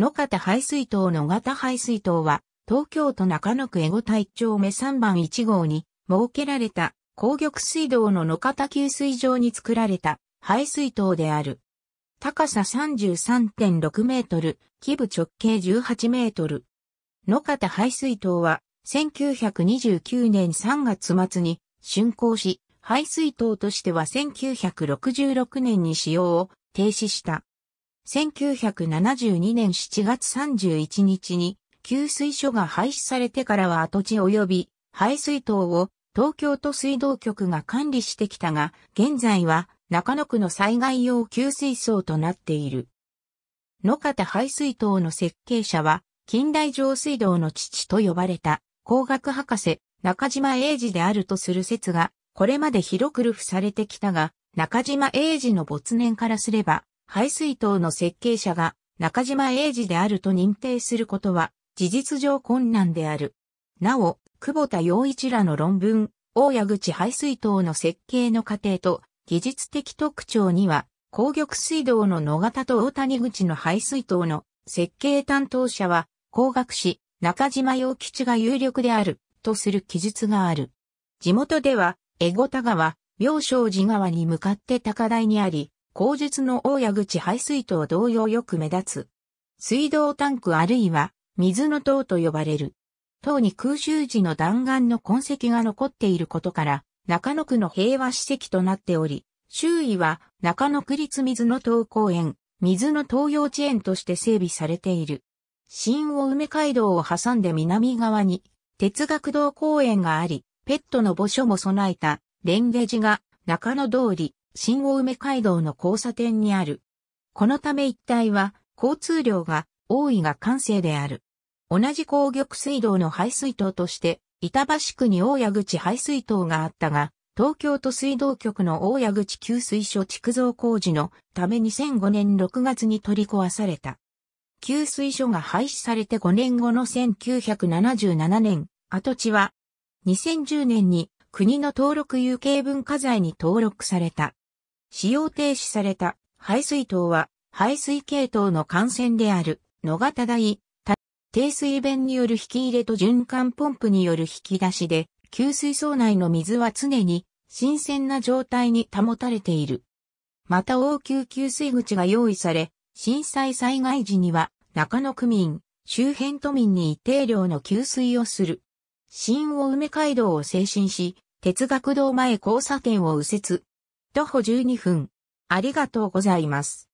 野方排水塔野方排水塔は、東京都中野区江戸隊町目3番1号に設けられた、工玉水道の野方給水場に作られた排水塔である。高さ33.6メートル、基部直径18メートル。野方排水塔は、1929年3月末に竣工し、排水塔としては1966年に使用を停止した。1972年7月31日に給水所が廃止されてからは跡地及び排水塔を東京都水道局が管理してきたが、現在は中野区の災害用給水槽となっている。野方排水塔の設計者は、近代上水道の父と呼ばれた工学博士中島英治であるとする説が、これまで広く流布されてきたが、中島英治の没年からすれば、排水塔の設計者が中島英治であると認定することは事実上困難である。なお、久保田洋一らの論文、大谷口排水塔の設計の過程と技術的特徴には、工玉水道の野方と大谷口の排水塔の設計担当者は工学士中島洋吉が有力であるとする記述がある。地元では、江後田川、妙正寺川に向かって高台にあり、口述の大谷口排水塔同様よく目立つ。水道タンクあるいは水の塔と呼ばれる。塔に空襲時の弾丸の痕跡が残っていることから、中野区の平和史跡となっており、周囲は中野区立水の塔公園、水の東幼稚園として整備されている。新青梅街道を挟んで南側に、哲学堂公園があり、ペットの墓所も備えた、レンゲ寺が中野通り、新大梅街道の交差点にある。このため一帯は交通量が多いが完成である。同じ工玉水道の排水塔として、板橋区に大谷口排水塔があったが、東京都水道局の大谷口給水所築造工事のため2005年6月に取り壊された。給水所が廃止されて5年後の1977年、跡地は2010年に国の登録有形文化財に登録された。使用停止された排水塔は排水系統の幹線である野方台、低水弁による引き入れと循環ポンプによる引き出しで、給水槽内の水は常に新鮮な状態に保たれている。また応急給水口が用意され、震災災害時には中野区民、周辺都民に一定量の給水をする。新大梅街道を精神し、哲学堂前交差点を右折、徒歩12分。ありがとうございます。